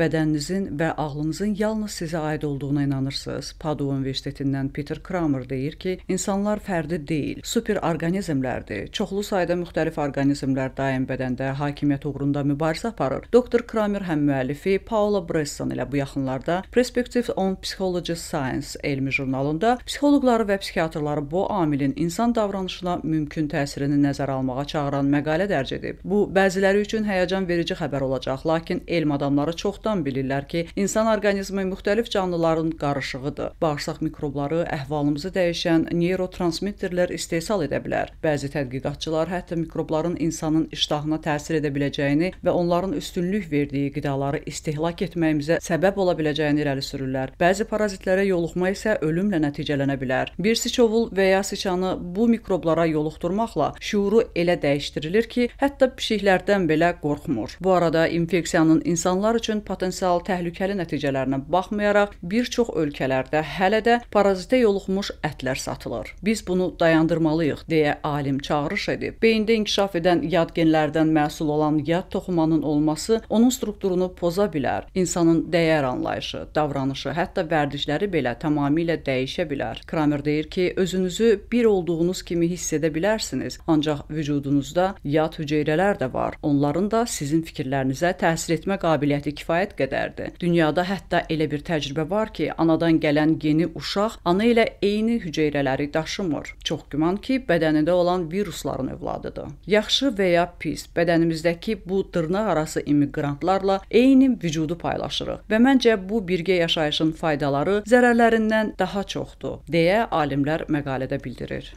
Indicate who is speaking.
Speaker 1: bədəninizin və ağlınızın yalnız sizə aid olduğuna inanırsınız. Padua Universitetindən Peter Kramer deyir ki, insanlar fərdi deyil, superorqanizmlərdir. Çoxlu sayda müxtəlif orqanizmlər daim bədəndə hakimiyyət uğrunda mübarizə aparır. Doktor Kramer həm müəllifi Paula Bresson ilə bu yaxınlarda Perspectives on Psychology Science elmi jurnalında psixoloqları və psixiatrları bu amilin insan davranışına mümkün təsirini nəzərə almağa çağıran məqalə dərc edib. Bu bəziləri üçün həyəcan verici xəbər olacaq, lakin elm adamları çoxdan çoxdan bilirlər ki, insan orqanizmi müxtəlif canlıların qarışığıdır. Bağırsaq mikrobları əhvalımızı dəyişən neyrotransmitterlər istehsal edə bilər. Bəzi tədqiqatçılar hətta mikrobların insanın iştahına təsir edə biləcəyini və onların üstünlük verdiyi qidaları istehlak etməyimizə səbəb ola biləcəyini irəli sürürlər. Bəzi parazitlərə yoluxma isə ölümlə nəticələnə bilər. Bir siçovul və ya siçanı bu mikroblara yoluxdurmaqla şüuru elə dəyişdirilir ki, hətta pişiklərdən belə qorxmur. Bu arada infeksiyanın insanlar üçün patogen potensial təhlükəli nəticələrinə baxmayaraq bir çox ölkələrdə hələ də parazitə yoluxmuş ətlər satılır. Biz bunu dayandırmalıyıq deyə alim çağırış edib. Beyində inkişaf edən yad genlərdən məhsul olan yad toxumanın olması onun strukturunu poza bilər. İnsanın dəyər anlayışı, davranışı, hətta vərdişləri belə tamamilə dəyişə bilər. Kramer deyir ki, özünüzü bir olduğunuz kimi hiss edə bilərsiniz, ancaq vücudunuzda yad hüceyrələr də var. Onların da sizin fikirlərinizə təsir etmə qabiliyyəti kifayət həddiqət qədərdir. Dünyada hətta elə bir təcrübə var ki, anadan gələn geni uşaq ana ilə eyni hüceyrələri daşımır. Çox güman ki, bədənində olan virusların övladıdır. Yaxşı və ya pis bədənimizdəki bu dırnaq arası immiqrantlarla eyni vücudu paylaşırıq və məncə bu birgə yaşayışın faydaları zərərlərindən daha çoxdur, deyə alimlər məqalədə bildirir.